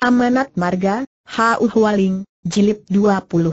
Amanat Marga, Hau Hualing, Jilid 24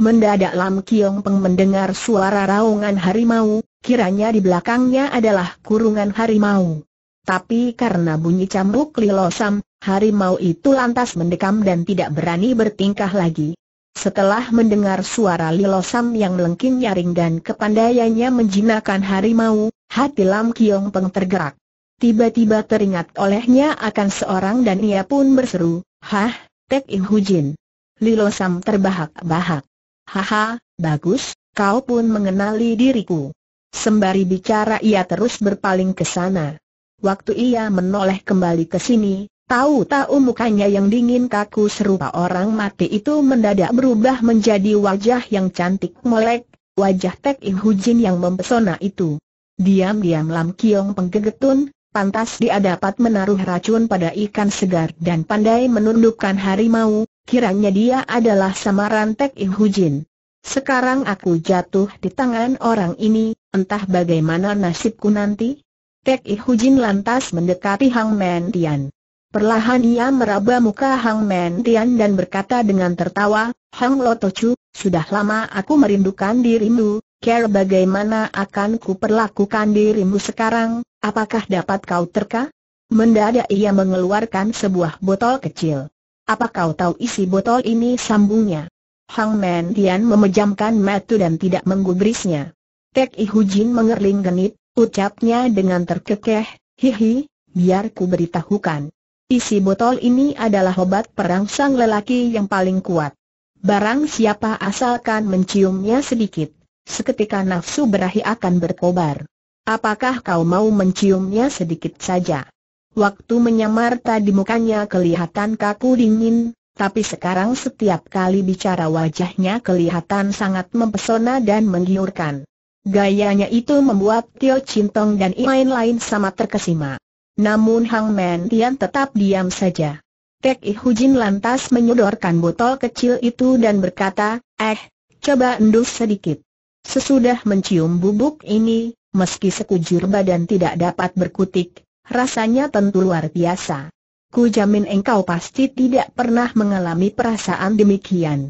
Mendadak Lam Kiong Peng mendengar suara raungan harimau, kiranya di belakangnya adalah kurungan harimau. Tapi karena bunyi cambuk lilosam, harimau itu lantas mendekam dan tidak berani bertingkah lagi. Setelah mendengar suara lilosam yang melengking nyaring dan kepandaiannya menjinakkan harimau, hati Lam Kiong Peng tergerak. Tiba-tiba teringat olehnya akan seorang dan ia pun berseru, Hah, Tek Im Hujin. Lilo Sam terbahak-bahak. Haha, bagus, kau pun mengenali diriku. Sembari bicara ia terus berpaling ke sana. Waktu ia menoleh kembali ke sini, tahu-tahu mukanya yang dingin kaku serupa orang mati itu mendadak berubah menjadi wajah yang cantik melek, wajah Tek Hu Hujin yang mempesona itu. Diam-diam Lam Kiong penggegetun, Pantas dia dapat menaruh racun pada ikan segar dan pandai menundukkan harimau, kiranya dia adalah samaran Tek Ihujin. Sekarang aku jatuh di tangan orang ini, entah bagaimana nasibku nanti. Tek Ihujin lantas mendekati Hang Men Tian. Perlahan ia meraba muka Hang Men Tian dan berkata dengan tertawa, Hang Lotocu, sudah lama aku merindukan dirimu, care bagaimana akan kuperlakukan dirimu sekarang, apakah dapat kau terka? Mendadak ia mengeluarkan sebuah botol kecil. Apa kau tahu isi botol ini sambungnya? Hang Men Tian memejamkan mata dan tidak menggubrisnya. Tek Jin mengerling genit, ucapnya dengan terkekeh, hihi, biar ku beritahukan. Isi botol ini adalah obat perang sang lelaki yang paling kuat. Barang siapa asalkan menciumnya sedikit, seketika nafsu berahi akan berkobar. Apakah kau mau menciumnya sedikit saja? Waktu menyamar tadi mukanya kelihatan kaku dingin, tapi sekarang setiap kali bicara wajahnya kelihatan sangat mempesona dan menggiurkan. Gayanya itu membuat Tio Cintong dan lain-lain sama terkesima. Namun Hang Men Tian tetap diam saja. Tek I Jin lantas menyodorkan botol kecil itu dan berkata, eh, coba endus sedikit. Sesudah mencium bubuk ini, meski sekujur badan tidak dapat berkutik, rasanya tentu luar biasa. Ku jamin engkau pasti tidak pernah mengalami perasaan demikian.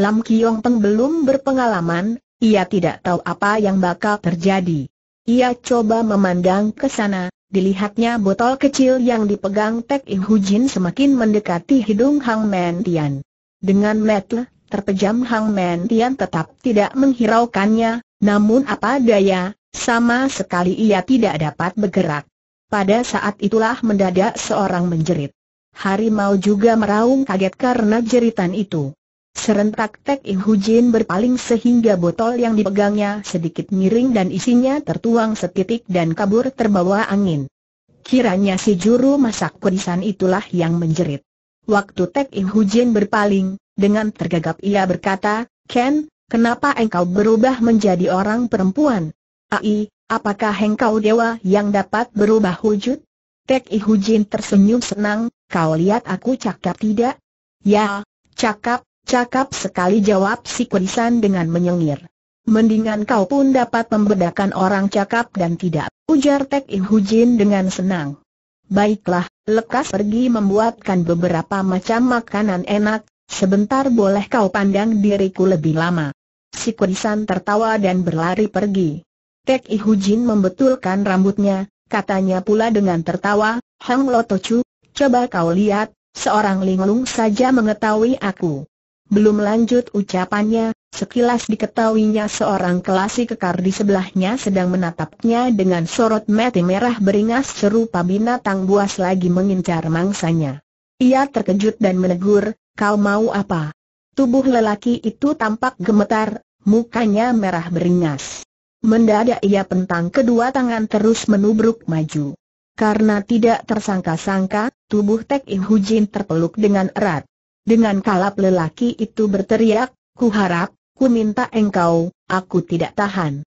Lam Kiong Peng belum berpengalaman, ia tidak tahu apa yang bakal terjadi. Ia coba memandang ke sana, dilihatnya botol kecil yang dipegang Tek Ing Hujin semakin mendekati hidung Hang Men Tian. Dengan metel, Terpejam Hang Men Tian tetap tidak menghiraukannya, namun apa daya, sama sekali ia tidak dapat bergerak. Pada saat itulah mendadak seorang menjerit. Harimau juga meraung kaget karena jeritan itu. Serentak Tek Ing Hujin berpaling sehingga botol yang dipegangnya sedikit miring dan isinya tertuang setitik dan kabur terbawa angin. Kiranya si juru masak kudisan itulah yang menjerit. Waktu Tek Ing Hujin berpaling, dengan tergagap ia berkata, Ken, kenapa engkau berubah menjadi orang perempuan? Ai, apakah engkau dewa yang dapat berubah wujud? Tek Ihujin Jin tersenyum senang, kau lihat aku cakap tidak? Ya, cakap, cakap sekali jawab si kurisan dengan menyengir. Mendingan kau pun dapat membedakan orang cakap dan tidak, ujar Tek Ihujin Jin dengan senang. Baiklah, lekas pergi membuatkan beberapa macam makanan enak, Sebentar boleh kau pandang diriku lebih lama. Si Kuisan tertawa dan berlari pergi. Tek Jin membetulkan rambutnya, katanya pula dengan tertawa, Hang Lo Chu, coba kau lihat, seorang linglung saja mengetahui aku. Belum lanjut ucapannya, sekilas diketahuinya seorang kelasi kekar di sebelahnya sedang menatapnya dengan sorot mata merah beringas serupa binatang buas lagi mengincar mangsanya. Ia terkejut dan menegur, Kau mau apa? Tubuh lelaki itu tampak gemetar, mukanya merah beringas. Mendadak ia pentang kedua tangan terus menubruk maju. Karena tidak tersangka-sangka, tubuh Tek In Hujin terpeluk dengan erat. Dengan kalap lelaki itu berteriak, ku harap, ku minta engkau, aku tidak tahan.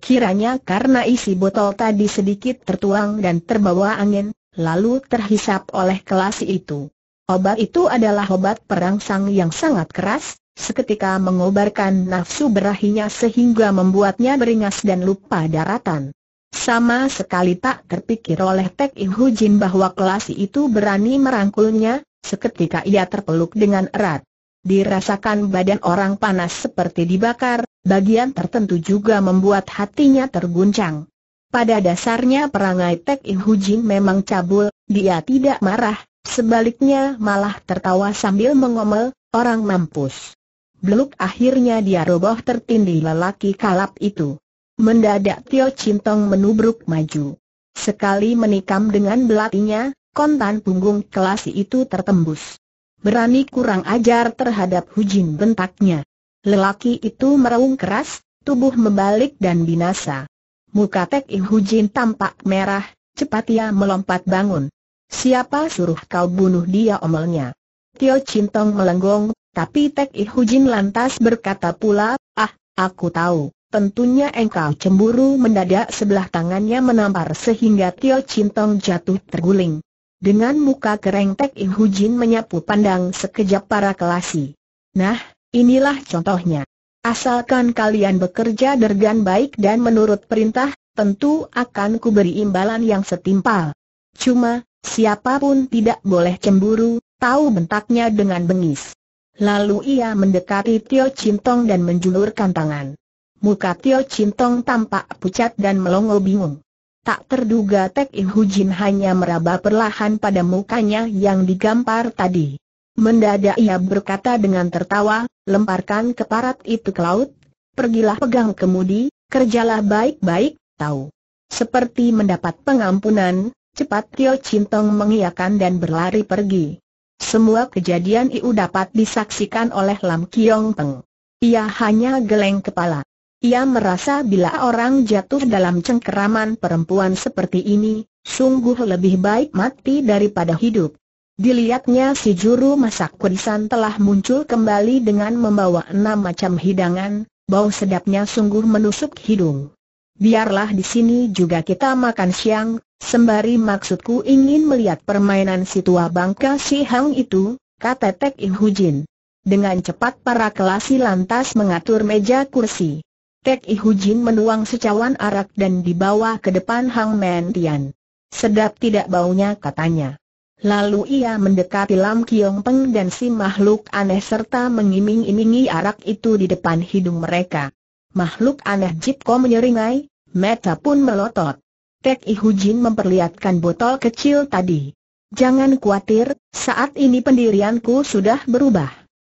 Kiranya karena isi botol tadi sedikit tertuang dan terbawa angin, lalu terhisap oleh kelas itu. Obat itu adalah obat perangsang yang sangat keras, seketika mengobarkan nafsu berahinya sehingga membuatnya beringas dan lupa daratan. Sama sekali tak terpikir oleh Tek Ihu Jin bahwa kelas itu berani merangkulnya, seketika ia terpeluk dengan erat. Dirasakan badan orang panas seperti dibakar, bagian tertentu juga membuat hatinya terguncang. Pada dasarnya perangai Tek Ihu Jin memang cabul, dia tidak marah, Sebaliknya malah tertawa sambil mengomel, orang mampus. Beluk akhirnya dia roboh tertindih lelaki kalap itu. Mendadak Tio Cintong menubruk maju. Sekali menikam dengan belatinya, kontan punggung kelasi itu tertembus. Berani kurang ajar terhadap Hujin bentaknya. Lelaki itu meraung keras, tubuh membalik dan binasa. Muka Tek Ing Hujin tampak merah, cepat ia melompat bangun. Siapa suruh kau bunuh dia omelnya? Tio Cintong melenggong, tapi Tek Ihujin lantas berkata pula, ah, aku tahu, tentunya engkau cemburu mendadak sebelah tangannya menampar sehingga Tio Cintong jatuh terguling. Dengan muka kereng Tek Ihujin menyapu pandang sekejap para kelasi. Nah, inilah contohnya. Asalkan kalian bekerja dergan baik dan menurut perintah, tentu akan kuberi imbalan yang setimpal. Cuma, Siapapun tidak boleh cemburu, tahu bentaknya dengan bengis. Lalu ia mendekati Tio Cintong dan menjulurkan tangan. Muka Tio Cintong tampak pucat dan melongo bingung. Tak terduga Tek Im Hujin hanya meraba perlahan pada mukanya yang digampar tadi. Mendadak ia berkata dengan tertawa, lemparkan keparat itu ke laut, pergilah pegang kemudi, kerjalah baik-baik, tahu. Seperti mendapat pengampunan, Cepat Tio Cintong mengiakan dan berlari pergi. Semua kejadian itu dapat disaksikan oleh Lam Kiong Peng. Ia hanya geleng kepala. Ia merasa bila orang jatuh dalam cengkeraman perempuan seperti ini, sungguh lebih baik mati daripada hidup. Dilihatnya si juru masak kudisan telah muncul kembali dengan membawa enam macam hidangan, bau sedapnya sungguh menusuk hidung. Biarlah di sini juga kita makan siang, Sembari maksudku ingin melihat permainan si tua bangka si Hang itu, kata Tek In Jin. Dengan cepat para kelasi lantas mengatur meja kursi. Tek In Jin menuang secawan arak dan dibawa ke depan Hang Men Tian. Sedap tidak baunya katanya. Lalu ia mendekati Lam Kiong Peng dan si makhluk aneh serta mengiming-imingi arak itu di depan hidung mereka. Makhluk aneh Jipko menyeringai, Meta pun melotot. Tek Ihujin memperlihatkan botol kecil tadi. Jangan khawatir, saat ini pendirianku sudah berubah.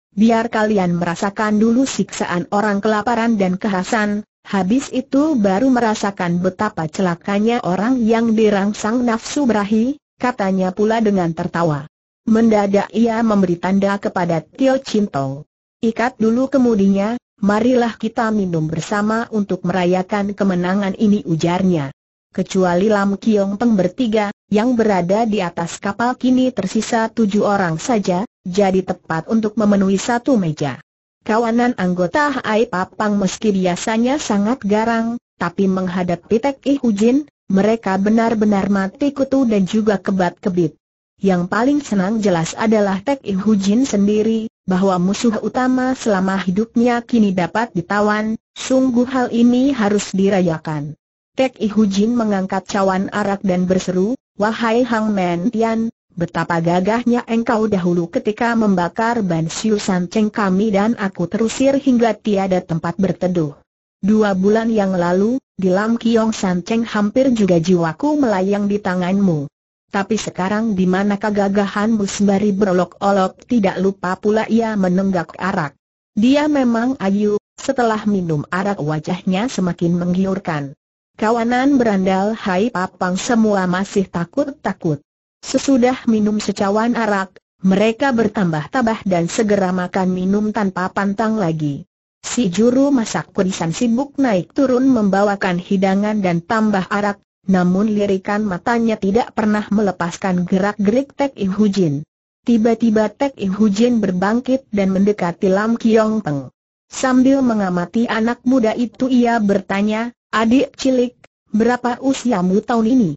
Biar kalian merasakan dulu siksaan orang kelaparan dan kehasan, habis itu baru merasakan betapa celakanya orang yang dirangsang nafsu berahi, katanya pula dengan tertawa. Mendadak ia memberi tanda kepada Tio Cintong. Ikat dulu kemudinya, marilah kita minum bersama untuk merayakan kemenangan ini ujarnya. Kecuali Lam Kiong Peng bertiga, yang berada di atas kapal kini tersisa tujuh orang saja, jadi tepat untuk memenuhi satu meja. Kawanan anggota Hai Papang meski biasanya sangat garang, tapi menghadapi Tek I Jin, mereka benar-benar mati kutu dan juga kebat-kebit. Yang paling senang jelas adalah Tek I Jin sendiri, bahwa musuh utama selama hidupnya kini dapat ditawan, sungguh hal ini harus dirayakan. Tek Jin mengangkat cawan arak dan berseru, Wahai Hang Men Tian, betapa gagahnya engkau dahulu ketika membakar Ban Siu Sanceng kami dan aku terusir hingga tiada tempat berteduh. Dua bulan yang lalu, di Lam Kiong Sanceng hampir juga jiwaku melayang di tanganmu. Tapi sekarang di mana kegagahanmu sembari berolok-olok tidak lupa pula ia menenggak arak. Dia memang ayu, setelah minum arak wajahnya semakin menggiurkan. Kawanan berandal Hai Papang semua masih takut-takut. Sesudah minum secawan arak, mereka bertambah tabah dan segera makan minum tanpa pantang lagi. Si juru masak kurisan sibuk naik turun membawakan hidangan dan tambah arak, namun lirikan matanya tidak pernah melepaskan gerak-gerik Tek Ihujin. Tiba-tiba Tek Ihujin berbangkit dan mendekati Lam Kiong Peng. Sambil mengamati anak muda itu ia bertanya, Adik cilik, berapa usiamu tahun ini?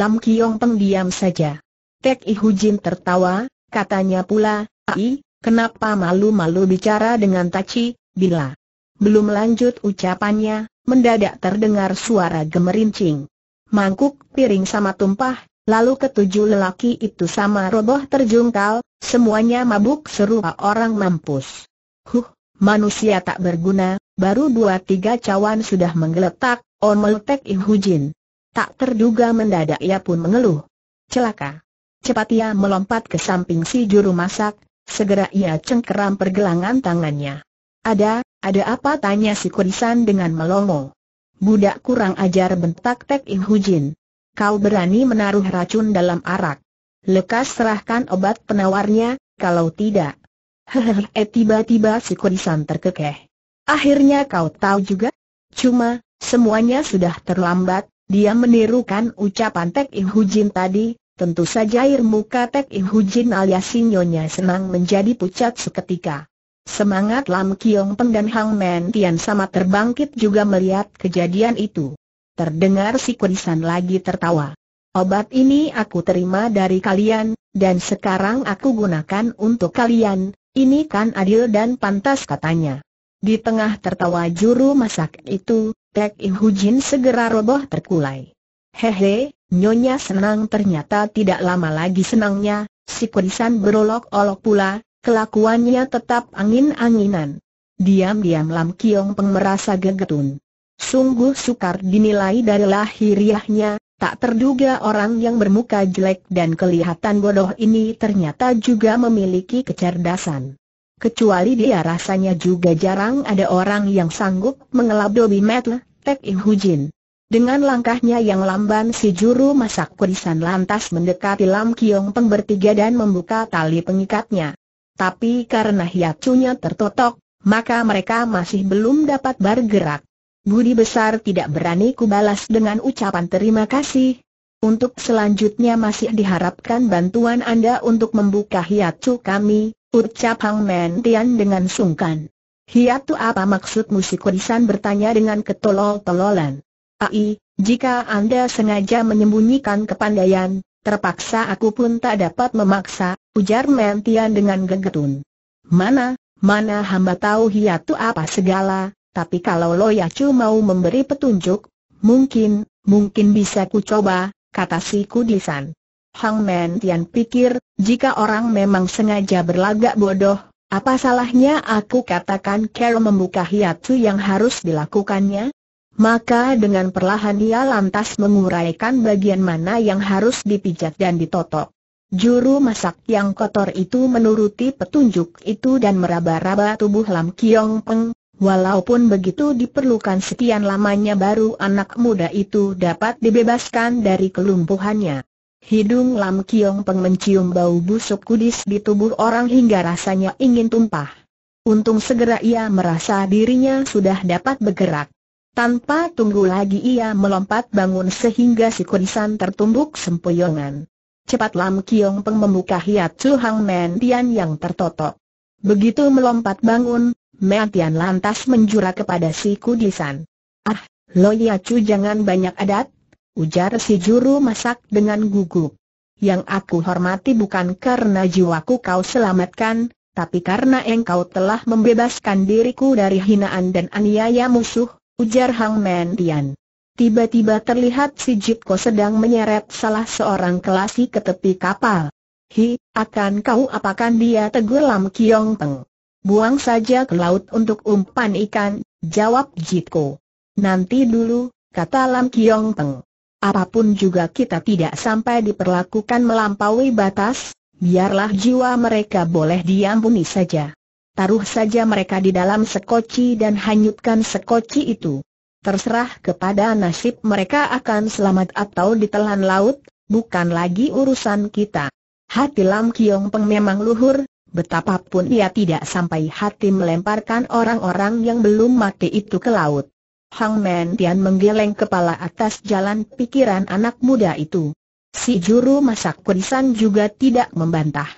Lam Kiong Peng diam saja. Tek I Jin tertawa, katanya pula, Ai, kenapa malu-malu bicara dengan Taci, bila belum lanjut ucapannya, mendadak terdengar suara gemerincing. Mangkuk, piring sama tumpah, lalu ketujuh lelaki itu sama roboh terjungkal, semuanya mabuk serupa orang mampus. Huh, manusia tak berguna, Baru dua-tiga cawan sudah menggeletak, on meletek Ihujin. Tak terduga mendadak ia pun mengeluh. Celaka. Cepat ia melompat ke samping si juru masak, segera ia cengkeram pergelangan tangannya. Ada, ada apa tanya si kurisan dengan melongo. Budak kurang ajar bentak Tek Ihujin. Kau berani menaruh racun dalam arak. Lekas serahkan obat penawarnya, kalau tidak. Hehehe, tiba-tiba si kurisan terkekeh. Akhirnya kau tahu juga? Cuma, semuanya sudah terlambat, dia menirukan ucapan Tek Ing Jin tadi, tentu saja air muka Tek Ing Jin alias Sinyonya senang menjadi pucat seketika. Semangat Lam Kiong Peng dan Hang Men Tian sama terbangkit juga melihat kejadian itu. Terdengar si kurisan lagi tertawa. Obat ini aku terima dari kalian, dan sekarang aku gunakan untuk kalian, ini kan adil dan pantas katanya. Di tengah tertawa juru masak itu, Tek Ihujin segera roboh terkulai. Hehe, nyonya senang ternyata tidak lama lagi senangnya, si kudisan berolok-olok pula, kelakuannya tetap angin-anginan. Diam-diam Lam Kiong Peng merasa gegetun. Sungguh sukar dinilai dari lahiriahnya, tak terduga orang yang bermuka jelek dan kelihatan bodoh ini ternyata juga memiliki kecerdasan kecuali dia rasanya juga jarang ada orang yang sanggup mengelap Dobi Metle, Tek Im Hujin. Dengan langkahnya yang lamban si juru masak kurisan lantas mendekati Lam Kiong Peng bertiga dan membuka tali pengikatnya. Tapi karena hiacunya tertotok, maka mereka masih belum dapat bergerak. Budi besar tidak berani kubalas dengan ucapan terima kasih. Untuk selanjutnya masih diharapkan bantuan Anda untuk membuka hiacu kami, Ucap Hang Men Tian dengan sungkan. Hiatu apa maksud si Kudisan bertanya dengan ketolol-tololan. Ai, jika Anda sengaja menyembunyikan kepandaian, terpaksa aku pun tak dapat memaksa, ujar Men Tian dengan gegetun. Mana, mana hamba tahu hiatu apa segala, tapi kalau Lo Loyacu mau memberi petunjuk, mungkin, mungkin bisa ku coba, kata si Kudisan. Hang Men Tian pikir, jika orang memang sengaja berlagak bodoh, apa salahnya aku katakan Carol membuka hiatu yang harus dilakukannya? Maka dengan perlahan ia lantas menguraikan bagian mana yang harus dipijat dan ditotok. Juru masak yang kotor itu menuruti petunjuk itu dan meraba-raba tubuh Lam Kiong Peng, Walaupun begitu diperlukan sekian lamanya baru anak muda itu dapat dibebaskan dari kelumpuhannya. Hidung Lam Kiong Peng mencium bau busuk kudis di tubuh orang hingga rasanya ingin tumpah. Untung segera ia merasa dirinya sudah dapat bergerak. Tanpa tunggu lagi ia melompat bangun sehingga si kudisan tertumbuk sempoyongan. Cepat Lam Kiong Peng membuka hiat Chu Hang Men Tian yang tertotok. Begitu melompat bangun, Men Tian lantas menjura kepada si kudisan. Ah, lo ya Chu jangan banyak adat, ujar si juru masak dengan gugup. Yang aku hormati bukan karena jiwaku kau selamatkan, tapi karena engkau telah membebaskan diriku dari hinaan dan aniaya musuh, ujar Hang Men Tian. Tiba-tiba terlihat si Jitko sedang menyeret salah seorang kelasi ke tepi kapal. Hi, akan kau apakan dia tegur Lam Kiong Peng. Buang saja ke laut untuk umpan ikan, jawab Jitko. Nanti dulu, kata Lam Kiong Peng apapun juga kita tidak sampai diperlakukan melampaui batas, biarlah jiwa mereka boleh diampuni saja. Taruh saja mereka di dalam sekoci dan hanyutkan sekoci itu. Terserah kepada nasib mereka akan selamat atau ditelan laut, bukan lagi urusan kita. Hati Lam Kiong Peng memang luhur, betapapun ia tidak sampai hati melemparkan orang-orang yang belum mati itu ke laut. Hang Men Tian menggeleng kepala atas jalan pikiran anak muda itu. Si juru masak kudisan juga tidak membantah.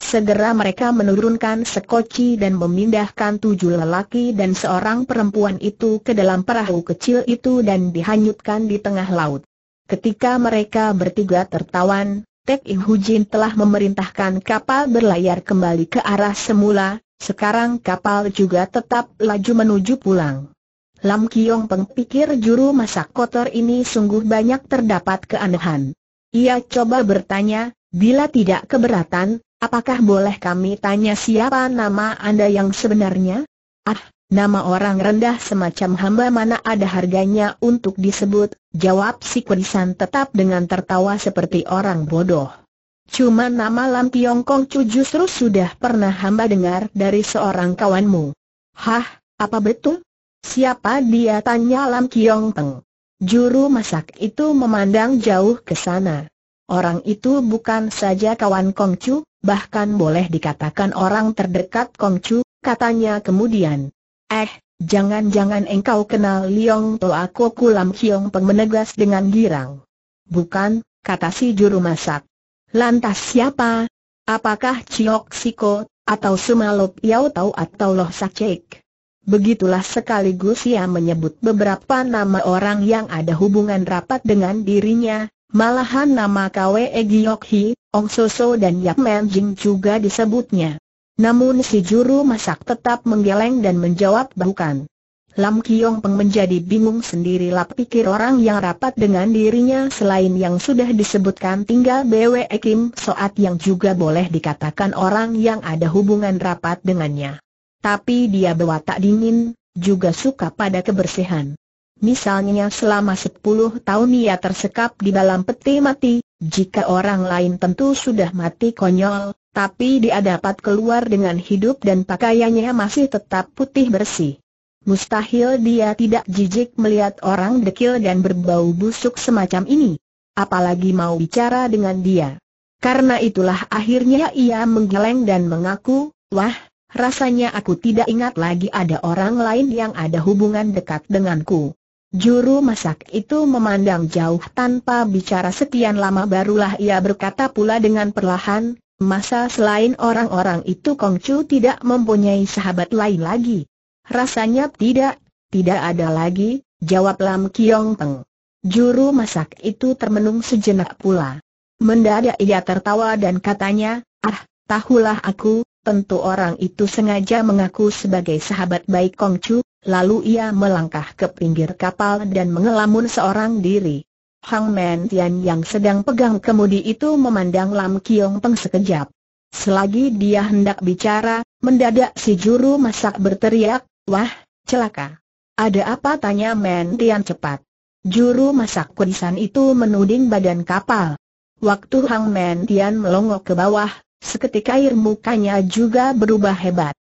Segera mereka menurunkan sekoci dan memindahkan tujuh lelaki dan seorang perempuan itu ke dalam perahu kecil itu dan dihanyutkan di tengah laut. Ketika mereka bertiga tertawan, Tek Ing Hujin telah memerintahkan kapal berlayar kembali ke arah semula, sekarang kapal juga tetap laju menuju pulang. Lam Kiong Peng pikir juru masak kotor ini sungguh banyak terdapat keanehan. Ia coba bertanya, bila tidak keberatan, apakah boleh kami tanya siapa nama Anda yang sebenarnya? Ah, nama orang rendah semacam hamba mana ada harganya untuk disebut, jawab si Kurisan tetap dengan tertawa seperti orang bodoh. Cuma nama Lam Kiong Kong Chu justru sudah pernah hamba dengar dari seorang kawanmu. Hah, apa betul? Siapa dia tanya Lam Kiong Peng. Juru masak itu memandang jauh ke sana. Orang itu bukan saja kawan Kong Chu, bahkan boleh dikatakan orang terdekat Kong Chu, katanya kemudian. Eh, jangan-jangan engkau kenal Liong Ako Ku Lam Kiong Peng menegas dengan girang. Bukan, kata si juru masak. Lantas siapa? Apakah Chiok Siko, atau Sumalop Yau Tau atau Loh Sakcek? Begitulah sekaligus ia menyebut beberapa nama orang yang ada hubungan rapat dengan dirinya, malahan nama Kwe Giok Hi, Ong Soso dan Yap Men Jing juga disebutnya. Namun si juru masak tetap menggeleng dan menjawab bukan. Lam Kiong Peng menjadi bingung sendiri lap pikir orang yang rapat dengan dirinya selain yang sudah disebutkan tinggal BW Kim Soat yang juga boleh dikatakan orang yang ada hubungan rapat dengannya tapi dia berwatak dingin, juga suka pada kebersihan. Misalnya selama 10 tahun ia tersekap di dalam peti mati, jika orang lain tentu sudah mati konyol, tapi dia dapat keluar dengan hidup dan pakaiannya masih tetap putih bersih. Mustahil dia tidak jijik melihat orang dekil dan berbau busuk semacam ini. Apalagi mau bicara dengan dia. Karena itulah akhirnya ia menggeleng dan mengaku, wah, Rasanya aku tidak ingat lagi ada orang lain yang ada hubungan dekat denganku. Juru masak itu memandang jauh tanpa bicara sekian lama barulah ia berkata pula dengan perlahan, masa selain orang-orang itu Kongcu tidak mempunyai sahabat lain lagi. Rasanya tidak, tidak ada lagi, jawab Lam Kiong Teng. Juru masak itu termenung sejenak pula. Mendadak ia tertawa dan katanya, ah, tahulah aku, tentu orang itu sengaja mengaku sebagai sahabat baik Kong Chu, lalu ia melangkah ke pinggir kapal dan mengelamun seorang diri. Hang Men Tian yang sedang pegang kemudi itu memandang Lam Kiong Peng sekejap. Selagi dia hendak bicara, mendadak si juru masak berteriak, Wah, celaka. Ada apa tanya Men Tian cepat. Juru masak kudisan itu menuding badan kapal. Waktu Hang Men Tian melongok ke bawah, Seketika air mukanya juga berubah hebat.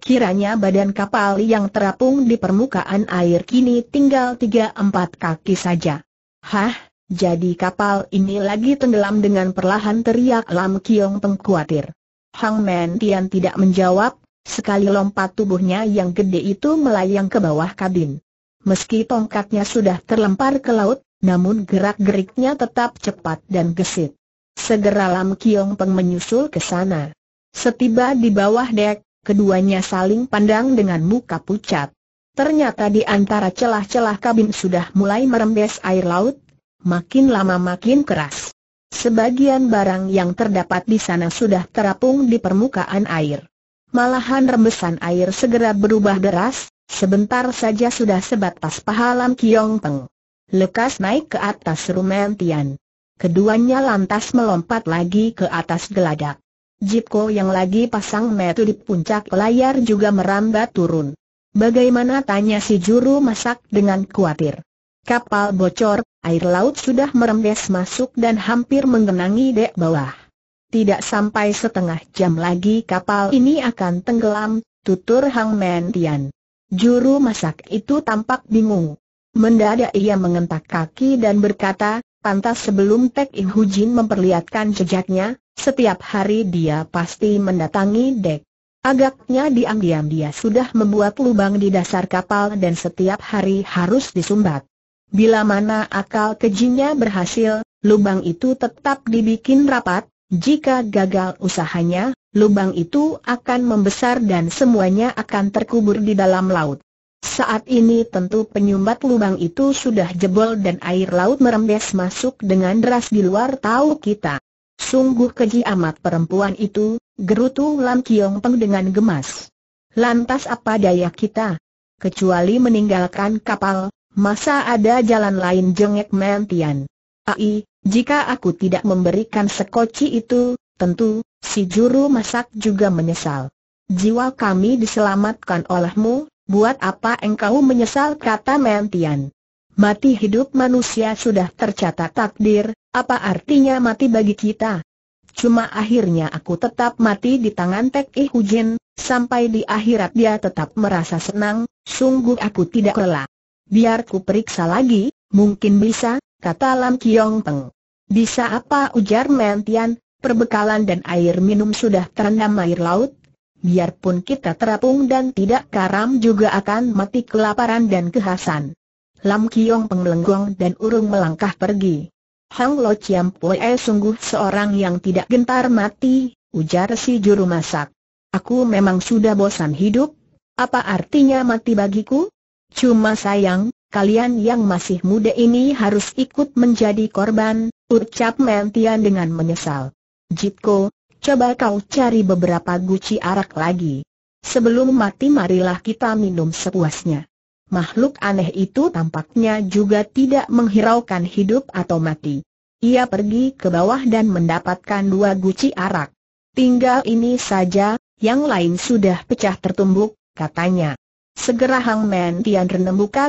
Kiranya badan kapal yang terapung di permukaan air kini tinggal 3-4 kaki saja. Hah, jadi kapal ini lagi tenggelam dengan perlahan teriak Lam Kiong pengkhawatir. Hang Men Tian tidak menjawab, sekali lompat tubuhnya yang gede itu melayang ke bawah kabin. Meski tongkatnya sudah terlempar ke laut, namun gerak-geriknya tetap cepat dan gesit. Segera Lam Kiong Peng menyusul ke sana. Setiba di bawah dek, keduanya saling pandang dengan muka pucat. Ternyata di antara celah-celah kabin sudah mulai merembes air laut, makin lama makin keras. Sebagian barang yang terdapat di sana sudah terapung di permukaan air. Malahan rembesan air segera berubah deras, sebentar saja sudah sebatas paha Lam Kiong Peng. Lekas naik ke atas rumen Tian. Keduanya lantas melompat lagi ke atas geladak. Jipko yang lagi pasang metu di puncak layar juga merambat turun. Bagaimana tanya si juru masak dengan khawatir. Kapal bocor, air laut sudah merembes masuk dan hampir menggenangi dek bawah. Tidak sampai setengah jam lagi kapal ini akan tenggelam, tutur Hang Men Juru masak itu tampak bingung. Mendadak ia mengentak kaki dan berkata, Pantas sebelum Tek Hu Jin memperlihatkan jejaknya, setiap hari dia pasti mendatangi Dek. Agaknya diam-diam dia sudah membuat lubang di dasar kapal dan setiap hari harus disumbat. Bila mana akal kejinya berhasil, lubang itu tetap dibikin rapat, jika gagal usahanya, lubang itu akan membesar dan semuanya akan terkubur di dalam laut. Saat ini tentu penyumbat lubang itu sudah jebol dan air laut merembes masuk dengan deras di luar tahu kita. Sungguh keji amat perempuan itu, gerutu Lam Kiong Peng dengan gemas. Lantas apa daya kita? Kecuali meninggalkan kapal, masa ada jalan lain jengek mentian. Ai, jika aku tidak memberikan sekoci itu, tentu, si juru masak juga menyesal. Jiwa kami diselamatkan olehmu, Buat apa engkau menyesal kata Mentian? Mati hidup manusia sudah tercatat takdir, apa artinya mati bagi kita? Cuma akhirnya aku tetap mati di tangan Tek Ihujin, sampai di akhirat dia tetap merasa senang, sungguh aku tidak rela. Biar ku periksa lagi, mungkin bisa, kata Lam Kiong Peng. Bisa apa ujar Mentian, perbekalan dan air minum sudah terendam air laut, biarpun kita terapung dan tidak karam juga akan mati kelaparan dan kehasan. Lam Kiong penglenggong dan urung melangkah pergi. Hang Lo Chiam Pue sungguh seorang yang tidak gentar mati, ujar si juru masak. Aku memang sudah bosan hidup, apa artinya mati bagiku? Cuma sayang, kalian yang masih muda ini harus ikut menjadi korban, ucap Mentian dengan menyesal. Jitko, coba kau cari beberapa guci arak lagi. Sebelum mati marilah kita minum sepuasnya. Makhluk aneh itu tampaknya juga tidak menghiraukan hidup atau mati. Ia pergi ke bawah dan mendapatkan dua guci arak. Tinggal ini saja, yang lain sudah pecah tertumbuk, katanya. Segera Hang Men Tian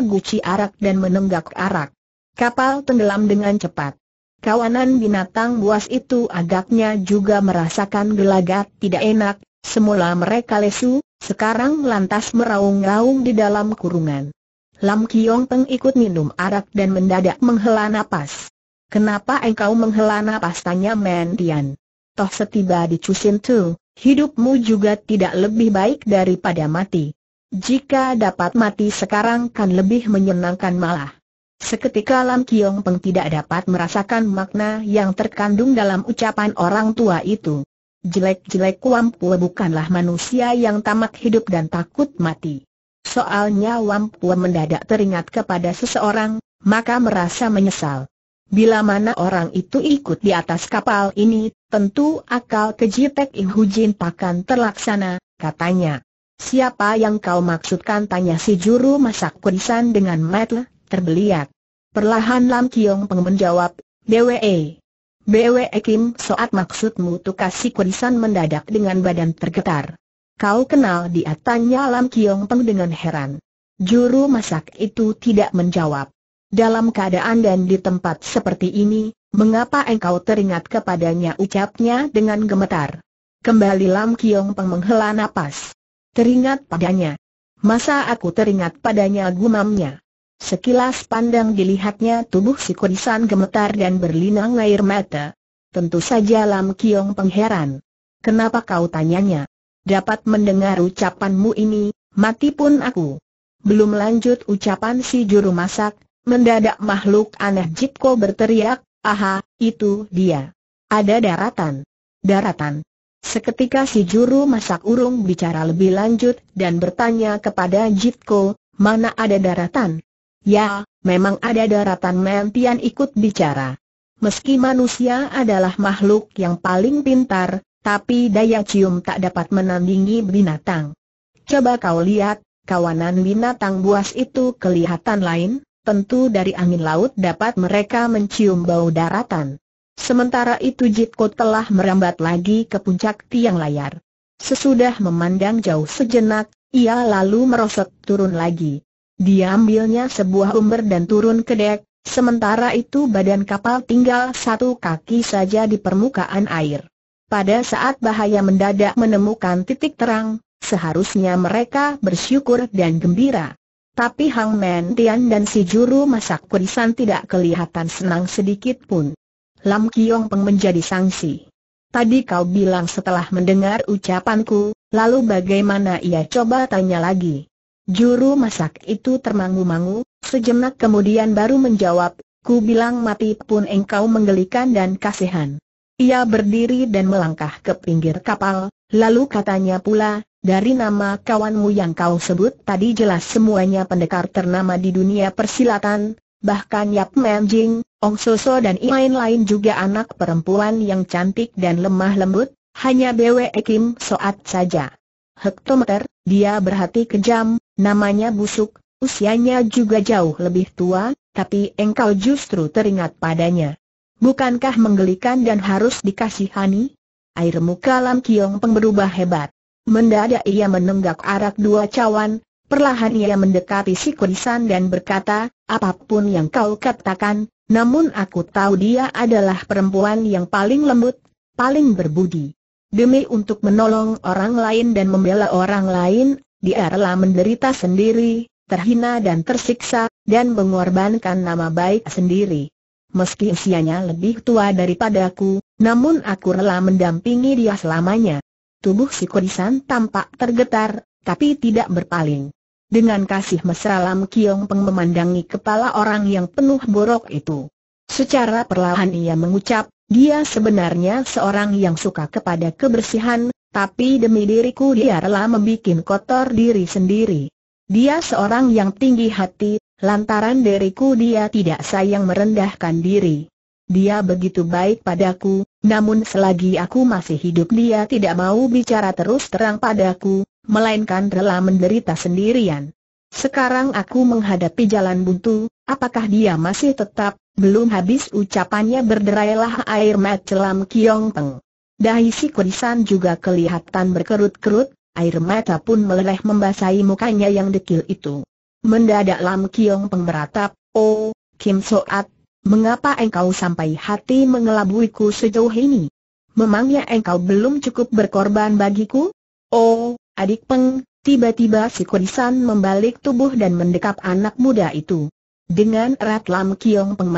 guci arak dan menenggak arak. Kapal tenggelam dengan cepat. Kawanan binatang buas itu agaknya juga merasakan gelagat tidak enak, semula mereka lesu, sekarang lantas meraung-raung di dalam kurungan. Lam Kiong Peng ikut minum arak dan mendadak menghela napas. Kenapa engkau menghela napas tanya Mendian? Toh setiba di Cusin Tu, hidupmu juga tidak lebih baik daripada mati. Jika dapat mati sekarang kan lebih menyenangkan malah. Seketika Lam Kiong Peng tidak dapat merasakan makna yang terkandung dalam ucapan orang tua itu. Jelek-jelek Wampue bukanlah manusia yang tamak hidup dan takut mati. Soalnya Wampue mendadak teringat kepada seseorang, maka merasa menyesal. Bila mana orang itu ikut di atas kapal ini, tentu akal keji tek Hu Jin takkan terlaksana, katanya. Siapa yang kau maksudkan tanya si juru masak kurisan dengan metle? terbeliak. Perlahan Lam Kiong Peng menjawab, BWE. BWE Kim Soat maksudmu kasih kurisan mendadak dengan badan tergetar. Kau kenal dia tanya Lam Kiong Peng dengan heran. Juru masak itu tidak menjawab. Dalam keadaan dan di tempat seperti ini, mengapa engkau teringat kepadanya ucapnya dengan gemetar. Kembali Lam Kiong Peng menghela napas. Teringat padanya. Masa aku teringat padanya gumamnya. Sekilas pandang dilihatnya tubuh si kudisan gemetar dan berlinang air mata. Tentu saja Lam Kiong pengheran. Kenapa kau tanyanya? Dapat mendengar ucapanmu ini, mati pun aku. Belum lanjut ucapan si juru masak, mendadak makhluk aneh Jipko berteriak, aha, itu dia. Ada daratan. Daratan. Seketika si juru masak urung bicara lebih lanjut dan bertanya kepada jipko mana ada daratan? Ya, memang ada daratan Mentian ikut bicara. Meski manusia adalah makhluk yang paling pintar, tapi daya cium tak dapat menandingi binatang. Coba kau lihat, kawanan binatang buas itu kelihatan lain, tentu dari angin laut dapat mereka mencium bau daratan. Sementara itu Jitko telah merambat lagi ke puncak tiang layar. Sesudah memandang jauh sejenak, ia lalu merosot turun lagi. Diambilnya sebuah umber dan turun ke dek, sementara itu badan kapal tinggal satu kaki saja di permukaan air. Pada saat bahaya mendadak menemukan titik terang, seharusnya mereka bersyukur dan gembira. Tapi Hang Men Tian dan si juru masak kurisan tidak kelihatan senang sedikit pun. Lam Kiong Peng menjadi sanksi. Tadi kau bilang setelah mendengar ucapanku, lalu bagaimana ia coba tanya lagi. Juru masak itu termangu-mangu, sejenak kemudian baru menjawab, ku bilang mati pun engkau menggelikan dan kasihan. Ia berdiri dan melangkah ke pinggir kapal, lalu katanya pula, dari nama kawanmu yang kau sebut tadi jelas semuanya pendekar ternama di dunia persilatan, bahkan Yap Mem Jing, Ong Soso dan lain-lain juga anak perempuan yang cantik dan lemah lembut, hanya Bwe Kim Soat saja. Hektometer, dia berhati kejam, namanya busuk, usianya juga jauh lebih tua, tapi engkau justru teringat padanya. Bukankah menggelikan dan harus dikasihani? Air muka Lam Kiong Peng berubah hebat. Mendadak ia menenggak arak dua cawan, perlahan ia mendekati si Kurisan dan berkata, apapun yang kau katakan, namun aku tahu dia adalah perempuan yang paling lembut, paling berbudi. Demi untuk menolong orang lain dan membela orang lain, dia rela menderita sendiri, terhina dan tersiksa, dan mengorbankan nama baik sendiri. Meski usianya lebih tua daripadaku, namun aku rela mendampingi dia selamanya. Tubuh si Kurisan tampak tergetar, tapi tidak berpaling. Dengan kasih mesra Lam Kiong Peng memandangi kepala orang yang penuh borok itu. Secara perlahan ia mengucap, dia sebenarnya seorang yang suka kepada kebersihan, tapi demi diriku dia rela membuat kotor diri sendiri. Dia seorang yang tinggi hati, lantaran diriku dia tidak sayang merendahkan diri. Dia begitu baik padaku, namun selagi aku masih hidup dia tidak mau bicara terus terang padaku, melainkan rela menderita sendirian. Sekarang aku menghadapi jalan buntu, Apakah dia masih tetap, belum habis ucapannya berderailah air mat celam Kiong Peng. Dahi si kurisan juga kelihatan berkerut-kerut, air mata pun meleleh membasahi mukanya yang dekil itu. Mendadak Lam Kiong Peng beratap, Oh, Kim Soat, mengapa engkau sampai hati mengelabuiku sejauh ini? Memangnya engkau belum cukup berkorban bagiku? Oh, adik Peng, tiba-tiba si kurisan membalik tubuh dan mendekap anak muda itu. Dengan erat Lam Kiong Peng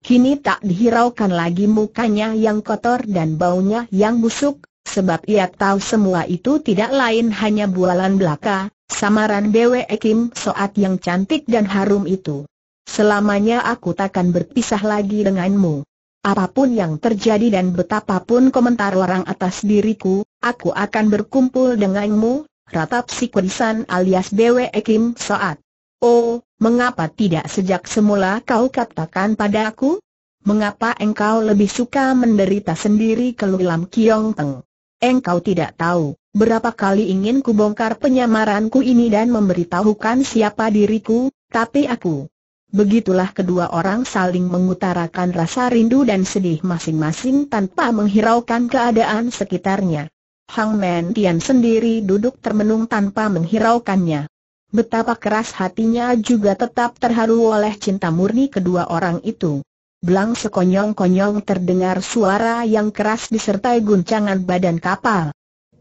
kini tak dihiraukan lagi mukanya yang kotor dan baunya yang busuk, sebab ia tahu semua itu tidak lain hanya bualan belaka, samaran Bwe Kim Soat yang cantik dan harum itu. Selamanya aku takkan berpisah lagi denganmu. Apapun yang terjadi dan betapapun komentar orang atas diriku, aku akan berkumpul denganmu, ratap si kudisan alias Bwe Kim Soat. Oh, mengapa tidak sejak semula kau katakan pada aku? Mengapa engkau lebih suka menderita sendiri keluh Lam Kiong Teng? Engkau tidak tahu, berapa kali ingin kubongkar penyamaranku ini dan memberitahukan siapa diriku, tapi aku. Begitulah kedua orang saling mengutarakan rasa rindu dan sedih masing-masing tanpa menghiraukan keadaan sekitarnya. Hang Men Tian sendiri duduk termenung tanpa menghiraukannya. Betapa keras hatinya juga tetap terharu oleh cinta murni kedua orang itu. Belang sekonyong-konyong terdengar suara yang keras disertai guncangan badan kapal.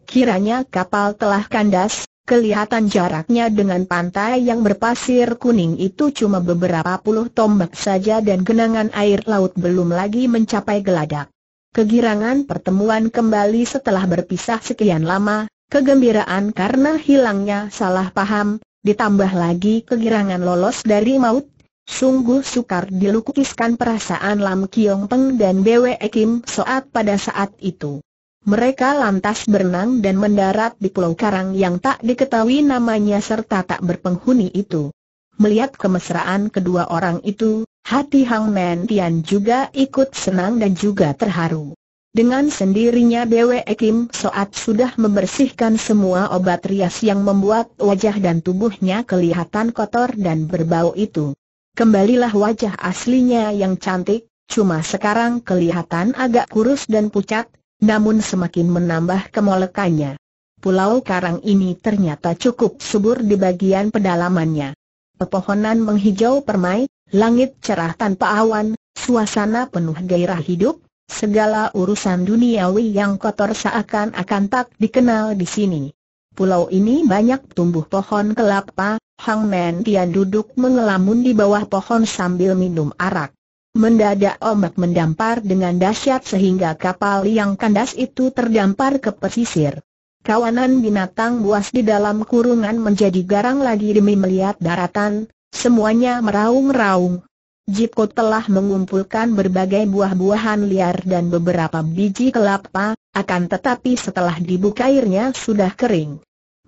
Kiranya kapal telah kandas, kelihatan jaraknya dengan pantai yang berpasir kuning itu cuma beberapa puluh tombak saja dan genangan air laut belum lagi mencapai geladak. Kegirangan pertemuan kembali setelah berpisah sekian lama, kegembiraan karena hilangnya salah paham, ditambah lagi kegirangan lolos dari maut, sungguh sukar dilukiskan perasaan Lam Kiong Peng dan Bwe Kim Soat pada saat itu. Mereka lantas berenang dan mendarat di pulau karang yang tak diketahui namanya serta tak berpenghuni itu. Melihat kemesraan kedua orang itu, hati Hang Men Tian juga ikut senang dan juga terharu. Dengan sendirinya Bwe Kim Soat sudah membersihkan semua obat rias yang membuat wajah dan tubuhnya kelihatan kotor dan berbau itu. Kembalilah wajah aslinya yang cantik, cuma sekarang kelihatan agak kurus dan pucat, namun semakin menambah kemolekannya. Pulau Karang ini ternyata cukup subur di bagian pedalamannya. Pepohonan menghijau permai, langit cerah tanpa awan, suasana penuh gairah hidup, Segala urusan duniawi yang kotor seakan-akan tak dikenal di sini. Pulau ini banyak tumbuh pohon kelapa, Hang Men Tian duduk mengelamun di bawah pohon sambil minum arak. Mendadak ombak mendampar dengan dahsyat sehingga kapal yang kandas itu terdampar ke pesisir. Kawanan binatang buas di dalam kurungan menjadi garang lagi demi melihat daratan, semuanya meraung-raung, Jipko telah mengumpulkan berbagai buah-buahan liar dan beberapa biji kelapa, akan tetapi setelah dibukainya sudah kering.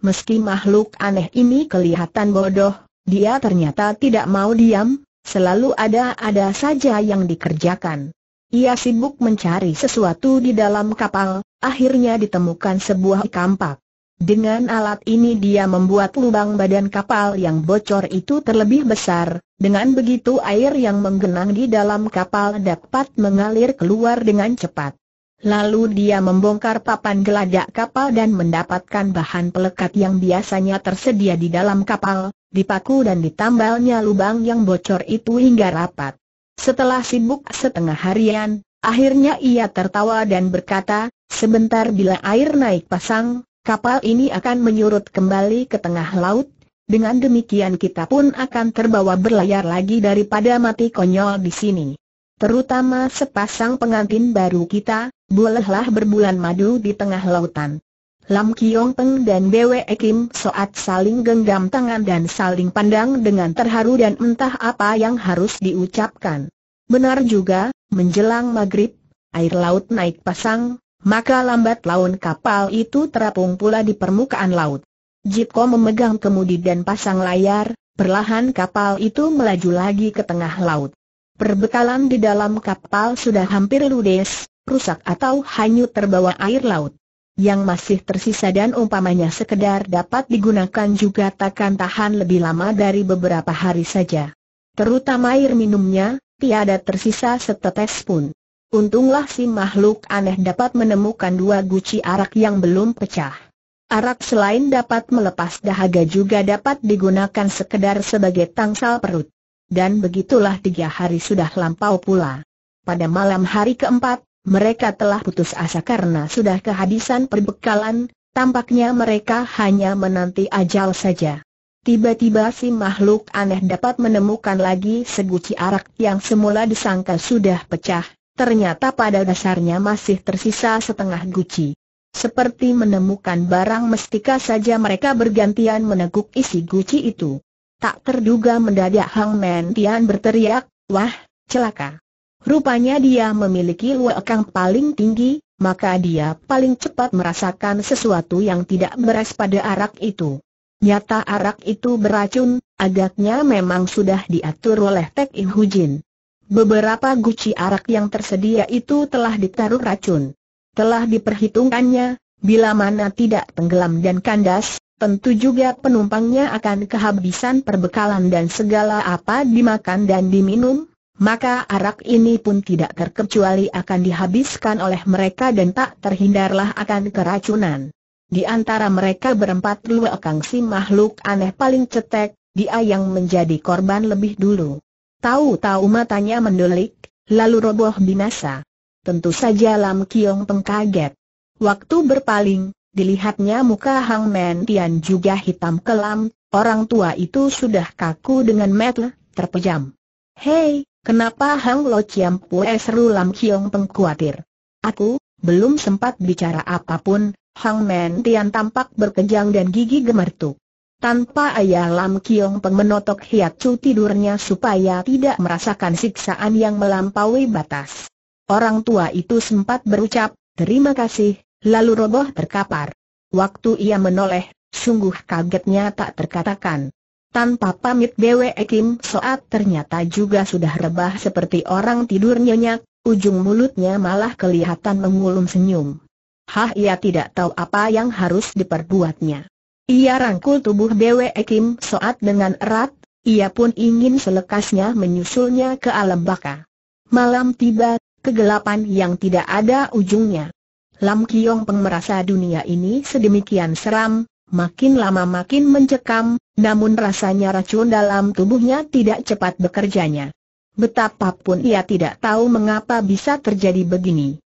Meski makhluk aneh ini kelihatan bodoh, dia ternyata tidak mau diam, selalu ada-ada saja yang dikerjakan. Ia sibuk mencari sesuatu di dalam kapal, akhirnya ditemukan sebuah kampak. Dengan alat ini dia membuat lubang badan kapal yang bocor itu terlebih besar, dengan begitu air yang menggenang di dalam kapal dapat mengalir keluar dengan cepat. Lalu dia membongkar papan geladak kapal dan mendapatkan bahan pelekat yang biasanya tersedia di dalam kapal, dipaku dan ditambalnya lubang yang bocor itu hingga rapat. Setelah sibuk setengah harian, akhirnya ia tertawa dan berkata, sebentar bila air naik pasang, kapal ini akan menyurut kembali ke tengah laut, dengan demikian kita pun akan terbawa berlayar lagi daripada mati konyol di sini. Terutama sepasang pengantin baru kita, bolehlah berbulan madu di tengah lautan. Lam Kiong Peng dan Bwe Kim Soat saling genggam tangan dan saling pandang dengan terharu dan entah apa yang harus diucapkan. Benar juga, menjelang maghrib, air laut naik pasang, maka lambat laun kapal itu terapung pula di permukaan laut. Jipko memegang kemudi dan pasang layar, perlahan kapal itu melaju lagi ke tengah laut. Perbekalan di dalam kapal sudah hampir ludes, rusak atau hanyut terbawa air laut. Yang masih tersisa dan umpamanya sekedar dapat digunakan juga takkan tahan lebih lama dari beberapa hari saja. Terutama air minumnya, tiada tersisa setetes pun. Untunglah si makhluk aneh dapat menemukan dua guci arak yang belum pecah arak selain dapat melepas dahaga juga dapat digunakan sekedar sebagai tangsal perut. Dan begitulah tiga hari sudah lampau pula. Pada malam hari keempat, mereka telah putus asa karena sudah kehabisan perbekalan, tampaknya mereka hanya menanti ajal saja. Tiba-tiba si makhluk aneh dapat menemukan lagi seguci arak yang semula disangka sudah pecah, ternyata pada dasarnya masih tersisa setengah guci. Seperti menemukan barang mestika saja mereka bergantian meneguk isi guci itu. Tak terduga mendadak Hang Men Tian berteriak, wah, celaka. Rupanya dia memiliki luekang paling tinggi, maka dia paling cepat merasakan sesuatu yang tidak beres pada arak itu. Nyata arak itu beracun, agaknya memang sudah diatur oleh Tek In Hujin. Beberapa guci arak yang tersedia itu telah ditaruh racun telah diperhitungkannya, bila mana tidak tenggelam dan kandas, tentu juga penumpangnya akan kehabisan perbekalan dan segala apa dimakan dan diminum, maka arak ini pun tidak terkecuali akan dihabiskan oleh mereka dan tak terhindarlah akan keracunan. Di antara mereka berempat Luakang si makhluk aneh paling cetek, dia yang menjadi korban lebih dulu. Tahu-tahu matanya mendelik, lalu roboh binasa. Tentu saja Lam Kiong Peng kaget. Waktu berpaling, dilihatnya muka Hang Men Tian juga hitam kelam, orang tua itu sudah kaku dengan metel, terpejam. Hei, kenapa Hang Lo Chiam Pue seru Lam Kiong Peng khawatir? Aku, belum sempat bicara apapun, Hang Men Tian tampak berkejang dan gigi gemertuk. Tanpa ayah Lam Kiong Peng menotok cuti tidurnya supaya tidak merasakan siksaan yang melampaui batas. Orang tua itu sempat berucap, terima kasih, lalu roboh terkapar. Waktu ia menoleh, sungguh kagetnya tak terkatakan. Tanpa pamit Bwe Kim Soat ternyata juga sudah rebah seperti orang tidur nyenyak, ujung mulutnya malah kelihatan mengulum senyum. Hah ia tidak tahu apa yang harus diperbuatnya. Ia rangkul tubuh Bwe Kim Soat dengan erat, ia pun ingin selekasnya menyusulnya ke alam baka. Malam tiba, kegelapan yang tidak ada ujungnya. Lam Kiong Peng merasa dunia ini sedemikian seram, makin lama makin mencekam, namun rasanya racun dalam tubuhnya tidak cepat bekerjanya. Betapapun ia tidak tahu mengapa bisa terjadi begini.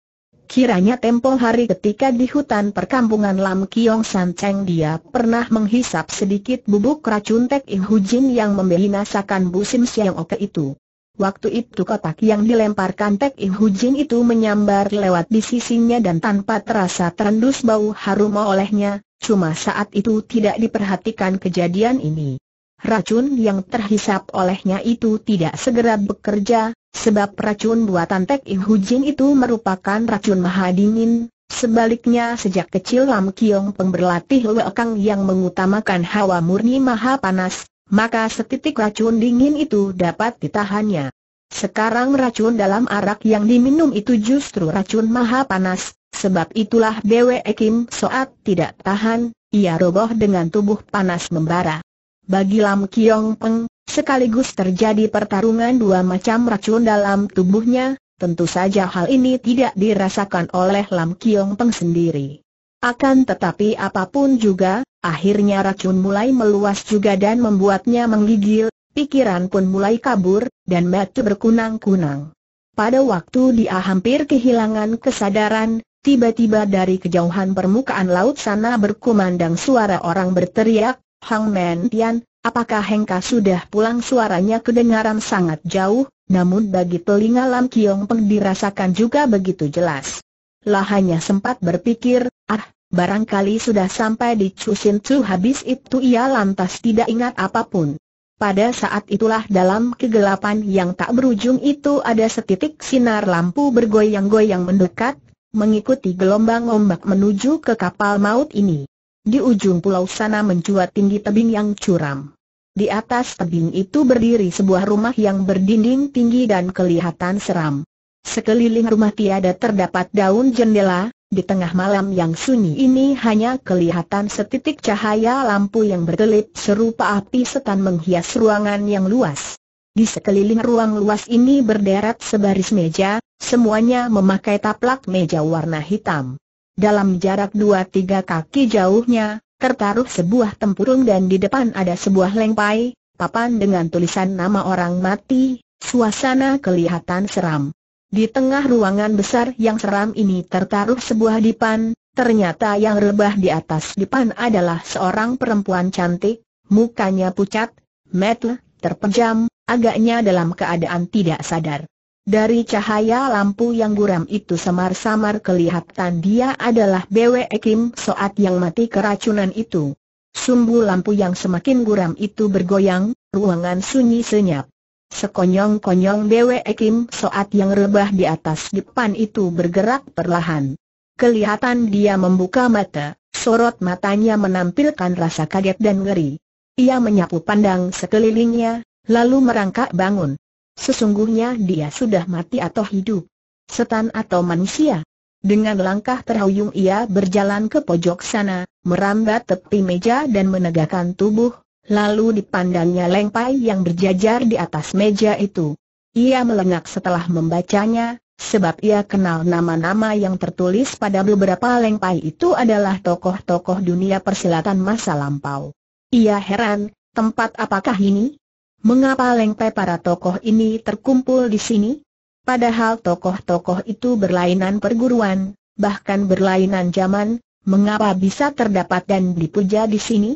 Kiranya tempo hari ketika di hutan perkampungan Lam Kiong San Cheng dia pernah menghisap sedikit bubuk racun Tek Ing Hujin yang membinasakan Bu Sim Siang Oke itu. Waktu itu kotak yang dilemparkan Tek Im Hujin itu menyambar lewat di sisinya dan tanpa terasa terendus bau harum olehnya, cuma saat itu tidak diperhatikan kejadian ini. Racun yang terhisap olehnya itu tidak segera bekerja, sebab racun buatan Tek Im Hujin itu merupakan racun maha dingin. Sebaliknya sejak kecil Lam Kiong pemberlatih Kang yang mengutamakan hawa murni maha panas, maka setitik racun dingin itu dapat ditahannya. Sekarang racun dalam arak yang diminum itu justru racun maha panas, sebab itulah Bwe Ekim Soat tidak tahan, ia roboh dengan tubuh panas membara. Bagi Lam Kiong Peng, sekaligus terjadi pertarungan dua macam racun dalam tubuhnya, tentu saja hal ini tidak dirasakan oleh Lam Kiong Peng sendiri. Akan tetapi apapun juga, Akhirnya racun mulai meluas juga dan membuatnya menggigil, pikiran pun mulai kabur, dan mata berkunang-kunang. Pada waktu dia hampir kehilangan kesadaran, tiba-tiba dari kejauhan permukaan laut sana berkumandang suara orang berteriak, Hang Men Tian, apakah Hengka sudah pulang suaranya kedengaran sangat jauh, namun bagi telinga Lam Kiong Peng dirasakan juga begitu jelas. Lah hanya sempat berpikir, ah, Barangkali sudah sampai di Chusin Chu habis itu ia lantas tidak ingat apapun. Pada saat itulah dalam kegelapan yang tak berujung itu ada setitik sinar lampu bergoyang-goyang mendekat, mengikuti gelombang ombak menuju ke kapal maut ini. Di ujung pulau sana mencuat tinggi tebing yang curam. Di atas tebing itu berdiri sebuah rumah yang berdinding tinggi dan kelihatan seram. Sekeliling rumah tiada terdapat daun jendela, di tengah malam yang sunyi ini hanya kelihatan setitik cahaya lampu yang berkelip serupa api setan menghias ruangan yang luas. Di sekeliling ruang luas ini berderet sebaris meja, semuanya memakai taplak meja warna hitam. Dalam jarak dua tiga kaki jauhnya, tertaruh sebuah tempurung dan di depan ada sebuah lengpai, papan dengan tulisan nama orang mati, suasana kelihatan seram. Di tengah ruangan besar yang seram ini tertaruh sebuah dipan, ternyata yang rebah di atas dipan adalah seorang perempuan cantik, mukanya pucat, metel, terpejam, agaknya dalam keadaan tidak sadar. Dari cahaya lampu yang guram itu samar-samar kelihatan dia adalah Bwe Kim Soat yang mati keracunan itu. Sumbu lampu yang semakin guram itu bergoyang, ruangan sunyi senyap. Sekonyong-konyong Bwe Kim Soat yang rebah di atas depan itu bergerak perlahan. Kelihatan dia membuka mata, sorot matanya menampilkan rasa kaget dan ngeri. Ia menyapu pandang sekelilingnya, lalu merangkak bangun. Sesungguhnya dia sudah mati atau hidup. Setan atau manusia. Dengan langkah terhuyung ia berjalan ke pojok sana, merambat tepi meja dan menegakkan tubuh, Lalu dipandangnya lengpai yang berjajar di atas meja itu. Ia melengak setelah membacanya, sebab ia kenal nama-nama yang tertulis pada beberapa lengpai itu adalah tokoh-tokoh dunia persilatan masa lampau. Ia heran, tempat apakah ini? Mengapa lengpai para tokoh ini terkumpul di sini? Padahal tokoh-tokoh itu berlainan perguruan, bahkan berlainan zaman, mengapa bisa terdapat dan dipuja di sini?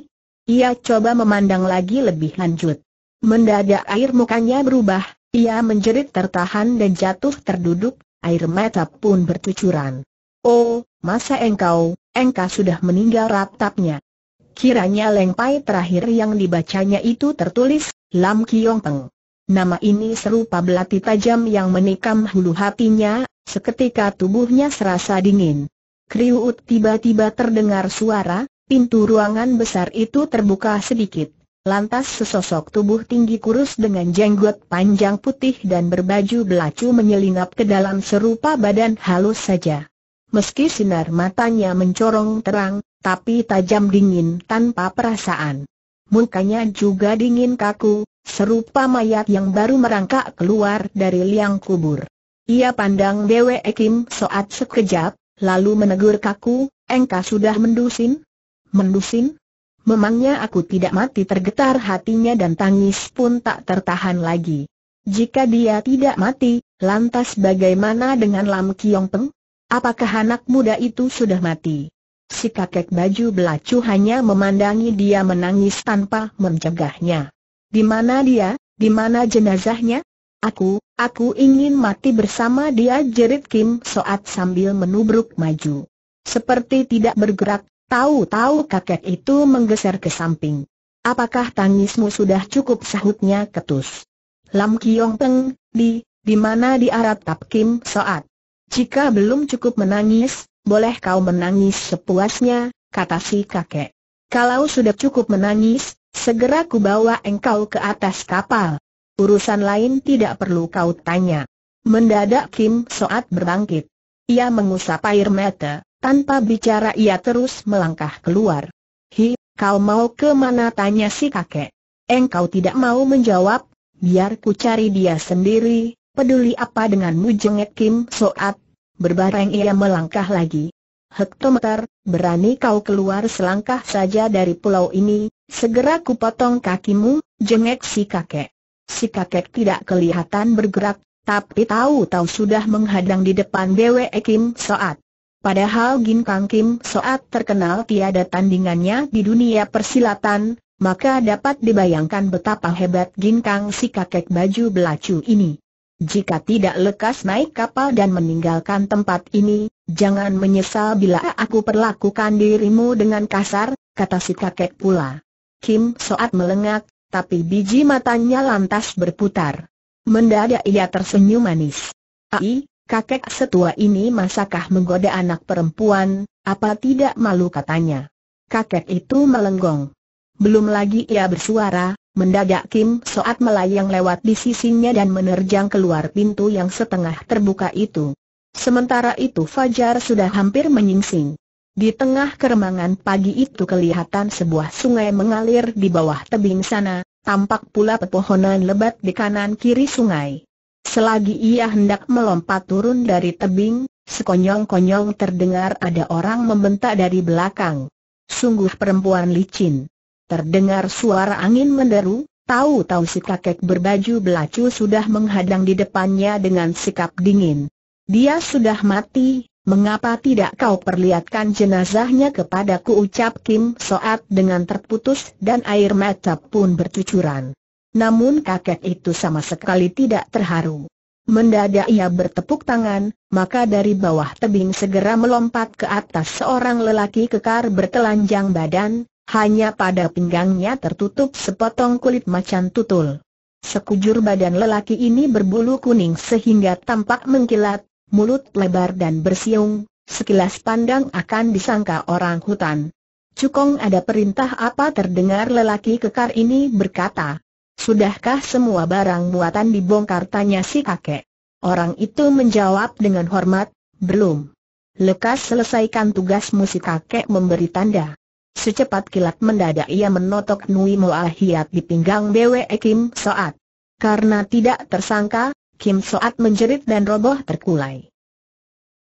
Ia coba memandang lagi lebih lanjut. Mendadak air mukanya berubah, ia menjerit tertahan dan jatuh terduduk, air mata pun bertucuran. Oh, masa engkau, engkau sudah meninggal ratapnya. Kiranya lengpai terakhir yang dibacanya itu tertulis, Lam Kiong Peng. Nama ini serupa belati tajam yang menikam hulu hatinya, seketika tubuhnya serasa dingin. Kriut tiba-tiba terdengar suara, Pintu ruangan besar itu terbuka sedikit. Lantas sesosok tubuh tinggi kurus dengan jenggot panjang putih dan berbaju belacu menyelinap ke dalam serupa badan halus saja. Meski sinar matanya mencorong terang, tapi tajam dingin tanpa perasaan. Mukanya juga dingin kaku, serupa mayat yang baru merangkak keluar dari liang kubur. Ia pandang Dewe Ekim Soat sekejap, lalu menegur kaku, engkau sudah mendusin? Mendusin? Memangnya aku tidak mati tergetar hatinya dan tangis pun tak tertahan lagi. Jika dia tidak mati, lantas bagaimana dengan Lam Kiong Peng? Apakah anak muda itu sudah mati? Si kakek baju belacu hanya memandangi dia menangis tanpa mencegahnya. Di mana dia? Di mana jenazahnya? Aku, aku ingin mati bersama dia jerit Kim Soat sambil menubruk maju. Seperti tidak bergerak, Tahu-tahu kakek itu menggeser ke samping. Apakah tangismu sudah cukup sahutnya ketus? Lam Kiong Peng, di, di mana di Arab Tap Kim Soat? Jika belum cukup menangis, boleh kau menangis sepuasnya, kata si kakek. Kalau sudah cukup menangis, segera ku bawa engkau ke atas kapal. Urusan lain tidak perlu kau tanya. Mendadak Kim Soat berbangkit. Ia mengusap air mata. Tanpa bicara ia terus melangkah keluar. Hi, kau mau ke mana tanya si kakek. Engkau tidak mau menjawab, biar ku cari dia sendiri, peduli apa denganmu jengek Kim Soat. Berbareng ia melangkah lagi. Hektometer, berani kau keluar selangkah saja dari pulau ini, segera ku potong kakimu, jengek si kakek. Si kakek tidak kelihatan bergerak, tapi tahu-tahu sudah menghadang di depan Dewe Kim Soat. Padahal Gin Kang Kim Soat terkenal tiada tandingannya di dunia persilatan, maka dapat dibayangkan betapa hebat Gin Kang si kakek baju belacu ini. Jika tidak lekas naik kapal dan meninggalkan tempat ini, jangan menyesal bila aku perlakukan dirimu dengan kasar, kata si kakek pula. Kim Soat melengak, tapi biji matanya lantas berputar. Mendadak ia tersenyum manis. Aih kakek setua ini masakah menggoda anak perempuan, apa tidak malu katanya. Kakek itu melenggong. Belum lagi ia bersuara, mendadak Kim Soat melayang lewat di sisinya dan menerjang keluar pintu yang setengah terbuka itu. Sementara itu Fajar sudah hampir menyingsing. Di tengah keremangan pagi itu kelihatan sebuah sungai mengalir di bawah tebing sana, tampak pula pepohonan lebat di kanan kiri sungai. Selagi ia hendak melompat turun dari tebing, sekonyong-konyong terdengar ada orang membentak dari belakang. Sungguh perempuan licin. Terdengar suara angin menderu, tahu-tahu si kakek berbaju belacu sudah menghadang di depannya dengan sikap dingin. Dia sudah mati, mengapa tidak kau perlihatkan jenazahnya kepadaku ucap Kim Soat dengan terputus dan air mata pun bercucuran. Namun kakek itu sama sekali tidak terharu. Mendadak ia bertepuk tangan, maka dari bawah tebing segera melompat ke atas seorang lelaki kekar bertelanjang badan, hanya pada pinggangnya tertutup sepotong kulit macan tutul. Sekujur badan lelaki ini berbulu kuning sehingga tampak mengkilat, mulut lebar dan bersiung, sekilas pandang akan disangka orang hutan. Cukong ada perintah apa terdengar lelaki kekar ini berkata. Sudahkah semua barang muatan dibongkar tanya si kakek? Orang itu menjawab dengan hormat, belum. Lekas selesaikan tugas si kakek memberi tanda. Secepat kilat mendadak ia menotok Nui Moa Hiat di pinggang Bwe Kim Soat. Karena tidak tersangka, Kim Soat menjerit dan roboh terkulai.